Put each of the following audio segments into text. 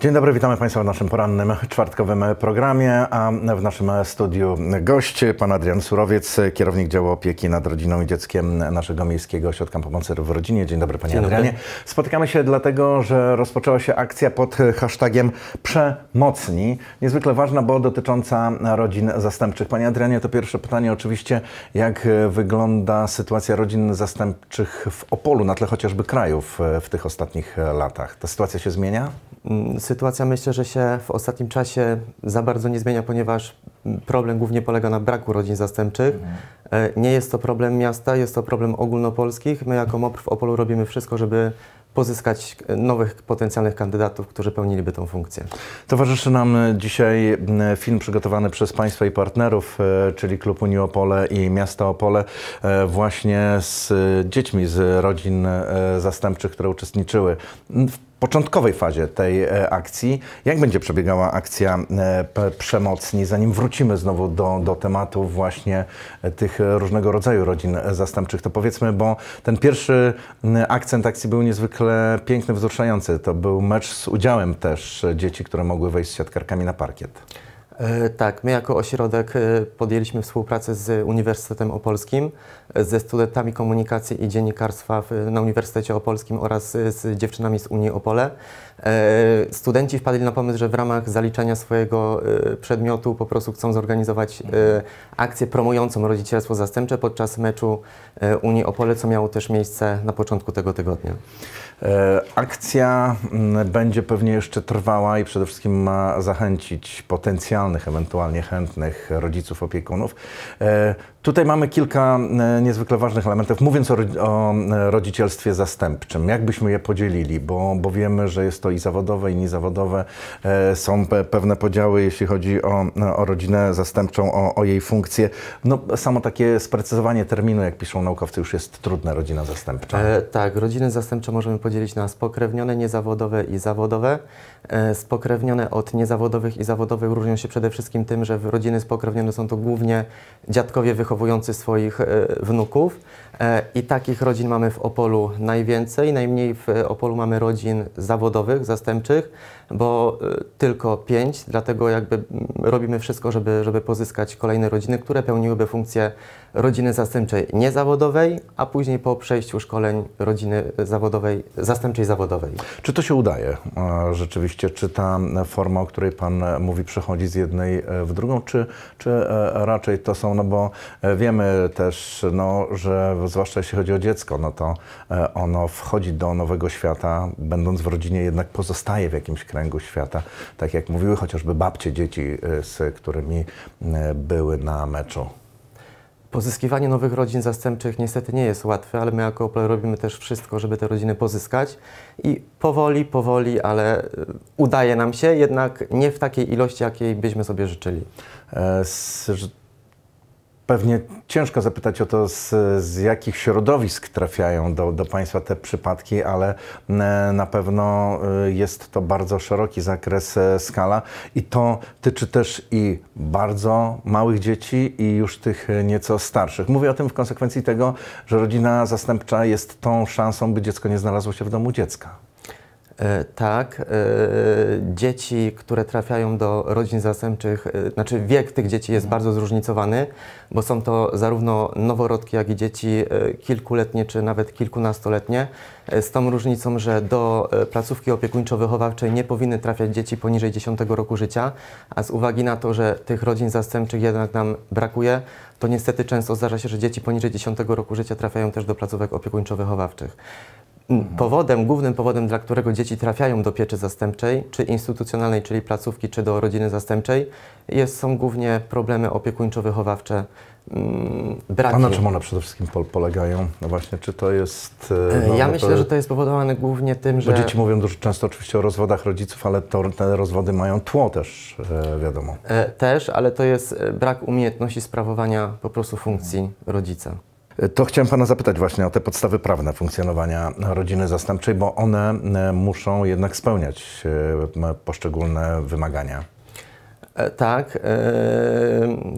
Dzień dobry, witamy Państwa w naszym porannym czwartkowym programie, a w naszym studiu gość, pan Adrian Surowiec, kierownik działu opieki nad rodziną i dzieckiem naszego Miejskiego Ośrodka Pomocy w Rodzinie. Dzień dobry, panie Dzień Adrianie. Spotykamy się dlatego, że rozpoczęła się akcja pod hashtagiem Przemocni, niezwykle ważna, bo dotycząca rodzin zastępczych. Panie Adrianie, to pierwsze pytanie oczywiście, jak wygląda sytuacja rodzin zastępczych w Opolu, na tle chociażby krajów w tych ostatnich latach? Ta sytuacja się zmienia? Mm, sytuacja myślę, że się w ostatnim czasie za bardzo nie zmienia, ponieważ mm, problem głównie polega na braku rodzin zastępczych. Mhm. E, nie jest to problem miasta, jest to problem ogólnopolskich. My jako MOPR w Opolu robimy wszystko, żeby pozyskać e, nowych potencjalnych kandydatów, którzy pełniliby tę funkcję. Towarzyszy nam e, dzisiaj film przygotowany przez Państwa i partnerów, czyli Klub Unii Opole i Miasta Opole, właśnie z dziećmi z rodzin zastępczych, które uczestniczyły w początkowej fazie tej e, akcji. Jak będzie przebiegała akcja e, Przemocni, zanim wrócimy znowu do, do tematu właśnie e, tych różnego rodzaju rodzin zastępczych, to powiedzmy, bo ten pierwszy akcent akcji był niezwykle piękny, wzruszający. To był mecz z udziałem też dzieci, które mogły wejść z siatkarkami na parkiet. E, tak, my jako ośrodek e, podjęliśmy współpracę z Uniwersytetem Opolskim, e, ze studentami komunikacji i dziennikarstwa na Uniwersytecie Opolskim oraz z dziewczynami z Unii Opole. Studenci wpadli na pomysł, że w ramach zaliczania swojego przedmiotu po prostu chcą zorganizować akcję promującą rodzicielstwo zastępcze podczas meczu Unii Opole, co miało też miejsce na początku tego tygodnia. Akcja mm, będzie pewnie jeszcze trwała i przede wszystkim ma zachęcić potencjalnych potencjalnych, ewentualnie chętnych rodziców, opiekunów e, Tutaj mamy kilka e, niezwykle ważnych elementów. Mówiąc o, o e, rodzicielstwie zastępczym, jak byśmy je podzielili, bo, bo wiemy, że jest to i zawodowe, i niezawodowe. E, są pewne podziały, jeśli chodzi o, o rodzinę zastępczą, o, o, jej funkcję. No, samo takie sprecyzowanie terminu, jak piszą naukowcy, już jest trudne, rodzina zastępcza. E, tak, rodziny zastępcze możemy podzielić na spokrewnione, niezawodowe i zawodowe. E, spokrewnione od niezawodowych i zawodowych różnią się przede wszystkim tym, że rodziny spokrewnione są to głównie dziadkowie wychowani wychowujący swoich e, wnuków. E, I takich rodzin mamy w Opolu najwięcej. Najmniej w Opolu mamy rodzin zawodowych, zastępczych, bo e, tylko pięć, dlatego jakby mm, robimy wszystko, żeby, żeby pozyskać kolejne rodziny, które pełniłyby funkcję rodziny zastępczej niezawodowej, a później po przejściu szkoleń rodziny zawodowej, zastępczej zawodowej. Czy to się udaje rzeczywiście? Czy ta forma, o której Pan mówi, przechodzi z jednej w drugą, czy, czy raczej to są, no bo E, wiemy też, no, że zwłaszcza jeśli chodzi o dziecko, no to e, ono wchodzi do nowego świata, będąc w rodzinie jednak pozostaje w jakimś kręgu świata. Tak jak mówiły chociażby babcie dzieci, e, z którymi były na meczu. Pozyskiwanie nowych rodzin zastępczych niestety nie jest łatwe, ale my jako Opel robimy też wszystko, żeby te rodziny pozyskać i powoli, powoli, ale udaje nam się, jednak nie w takiej ilości, jakiej byśmy sobie życzyli. E, Pewnie ciężko zapytać o to, z, z jakich środowisk trafiają do, do Państwa te przypadki, ale e, na pewno e, jest to bardzo szeroki zakres, e, skala i to tyczy też i bardzo małych dzieci i już tych nieco starszych. Mówię o tym w konsekwencji tego, że rodzina zastępcza jest tą szansą, by dziecko nie znalazło się w domu dziecka. E, tak, e, dzieci, które trafiają do rodzin zastępczych, e, znaczy wiek tych dzieci jest bardzo zróżnicowany, bo są to zarówno noworodki, jak i dzieci kilkuletnie czy nawet kilkunastoletnie, z tą różnicą, że do placówki opiekuńczo-wychowawczej nie powinny trafiać dzieci poniżej 10 roku życia, a z uwagi na to, że tych rodzin zastępczych jednak nam brakuje, to niestety często zdarza się, że dzieci poniżej 10 roku życia trafiają też do placówek opiekuńczo-wychowawczych. Mhm. Powodem, głównym powodem, dla którego dzieci trafiają do pieczy zastępczej, czy instytucjonalnej, czyli placówki, czy do rodziny zastępczej, jest, są głównie problemy opiekuńczo-wychowawcze, mm, braki. A na czym one przede wszystkim polegają? No właśnie, czy to jest... E, e, no, ja myślę, to, e, że to jest powodowane głównie tym, że... dzieci mówią dużo często oczywiście o rozwodach rodziców, ale to, te rozwody mają tło też, wiadomo. też, ale to jest brak umiejętności sprawowania po prostu funkcji rodzica. To chciałem Pana zapytać właśnie o te podstawy prawne funkcjonowania rodziny zastępczej, bo one e, muszą jednak spełniać e, poszczególne wymagania. E, tak, e,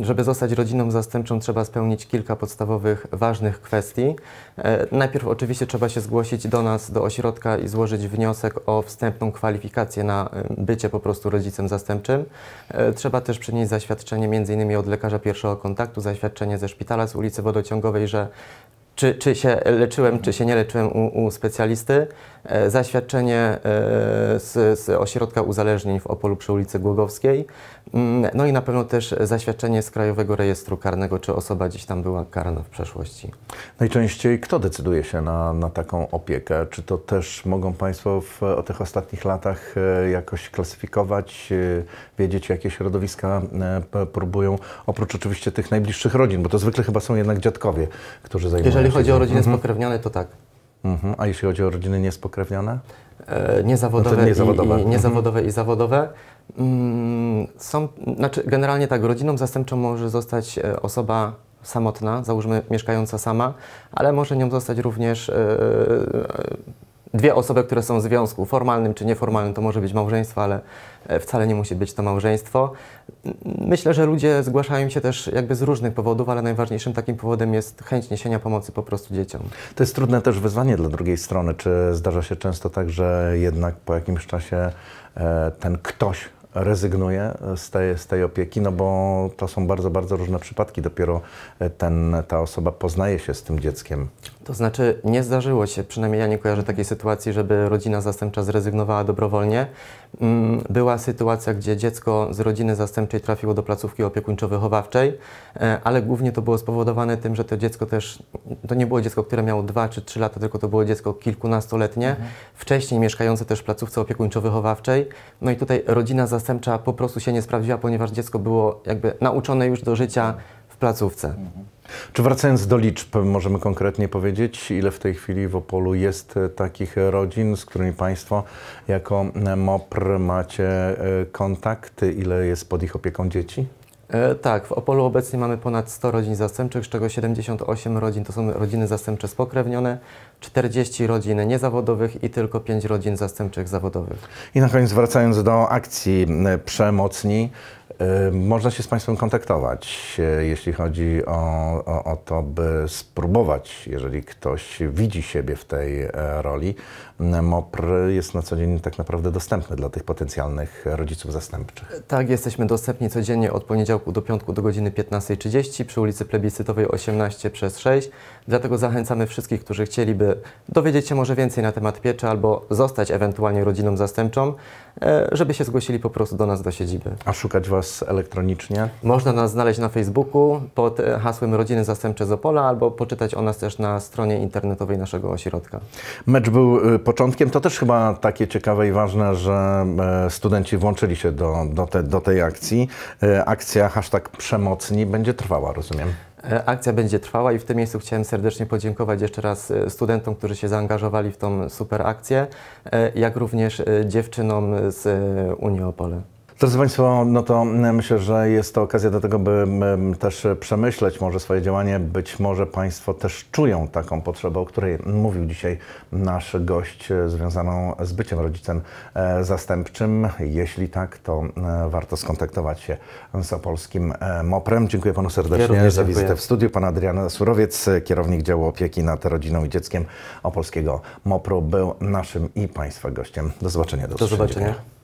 żeby zostać rodziną zastępczą trzeba spełnić kilka podstawowych, ważnych kwestii. E, najpierw oczywiście trzeba się zgłosić do nas, do ośrodka i złożyć wniosek o wstępną kwalifikację na bycie po prostu rodzicem zastępczym. Trzeba też przynieść zaświadczenie m.in. od lekarza pierwszego kontaktu, zaświadczenie ze szpitala z ulicy Wodociągowej, że czy, czy się leczyłem, czy się nie leczyłem u, u specjalisty. E, zaświadczenie e, z, z Ośrodka Uzależnień w Opolu przy ulicy Głogowskiej. Mm, no i na pewno też zaświadczenie z Krajowego Rejestru Karnego, czy osoba gdzieś tam była karna w przeszłości. Najczęściej kto decyduje się na, na taką opiekę? Czy to też mogą Państwo w o tych ostatnich latach e, jakoś klasyfikować, e, wiedzieć, jakie środowiska e, próbują, oprócz oczywiście tych najbliższych rodzin, bo to zwykle chyba są jednak dziadkowie, którzy zajmują Jeżeli jeżeli chodzi o rodziny mhm. spokrewnione, to tak. Mhm. A jeśli chodzi o rodziny niespokrewnione? E, niezawodowe, no niezawodowe. I, i, niezawodowe mhm. i zawodowe. Mm, są, znaczy generalnie tak, rodziną zastępczą może zostać e, osoba samotna, załóżmy mieszkająca sama, ale może nią zostać również e, e, dwie osoby, które są w związku formalnym czy nieformalnym, to może być małżeństwo, ale e, wcale nie musi być to małżeństwo. Myślę, że ludzie zgłaszają się też jakby z różnych powodów, ale najważniejszym takim powodem jest chęć niesienia pomocy po prostu dzieciom. To jest trudne też wyzwanie dla drugiej strony. Czy zdarza się często tak, że jednak po jakimś czasie e, ten ktoś rezygnuje z tej, z tej opieki, no bo to są bardzo, bardzo różne przypadki. Dopiero e, ten, ta osoba poznaje się z tym dzieckiem. To znaczy, nie zdarzyło się, przynajmniej ja nie kojarzę takiej sytuacji, żeby rodzina zastępcza zrezygnowała dobrowolnie. Mm, była sytuacja, gdzie dziecko z rodziny zastępczej trafiło do placówki opiekuńczo-wychowawczej, e, ale głównie to było spowodowane tym, że to dziecko też, to nie było dziecko, które miało 2 czy 3 lata, tylko to było dziecko kilkunastoletnie, mhm. wcześniej mieszkające też w placówce opiekuńczo-wychowawczej. No i tutaj rodzina zastępcza po prostu się nie sprawdziła, ponieważ dziecko było jakby nauczone już do życia mhm placówce. Mhm. Czy wracając do liczb, możemy konkretnie powiedzieć, ile w tej chwili w Opolu jest e, takich rodzin, z którymi Państwo jako e, MOPR macie e, kontakty, ile jest pod ich opieką dzieci? tak, w Opolu obecnie mamy ponad 100 rodzin zastępczych, z czego 78 rodzin to są rodziny zastępcze spokrewnione, 40 rodzin niezawodowych i tylko 5 rodzin zastępczych zawodowych. I na koniec wracając do akcji Przemocni, można się z Państwem kontaktować, e, jeśli chodzi o, o, o, to, by spróbować, jeżeli ktoś widzi siebie w tej e, roli. MOPR jest na co dzień tak naprawdę dostępny dla tych potencjalnych rodziców zastępczych. E, tak, jesteśmy dostępni codziennie od poniedziałku do piątku do godziny 15.30 przy ulicy Plebiscytowej 18 przez 6. Dlatego zachęcamy wszystkich, którzy chcieliby dowiedzieć się może więcej na temat pieczy albo zostać ewentualnie rodziną zastępczą, żeby się zgłosili po prostu do nas do siedziby. A szukać Was was elektronicznie? Można nas znaleźć na Facebooku pod e, hasłem Rodziny Zastępcze z Opola albo poczytać o nas też na stronie internetowej naszego ośrodka. Mecz był e, początkiem, to też chyba takie ciekawe i ważne, że e, studenci włączyli się do, do, te, do tej akcji. Akcja hashtag przemocni będzie trwała, rozumiem. Akcja będzie trwała i w tym miejscu chciałem serdecznie podziękować jeszcze raz studentom, którzy się zaangażowali w tą super akcję, jak również dziewczynom z Unii Opole. Drodzy Państwo, no to mm, myślę, że jest to okazja do tego, by mm, też przemyśleć może swoje działanie. Być może Państwo też czują taką potrzebę, o której mówił dzisiaj nasz gość, e, związaną z byciem rodzicem e, zastępczym. Jeśli tak, to e, warto skontaktować się z opolskim MOPRem. Dziękuję Panu serdecznie ja za wizytę w studiu. Pan Adrian Surowiec, kierownik działu opieki nad rodziną i dzieckiem opolskiego MOPRu, był naszym i Państwa gościem. Do zobaczenia. Do, do zobaczenia. Dziękuję.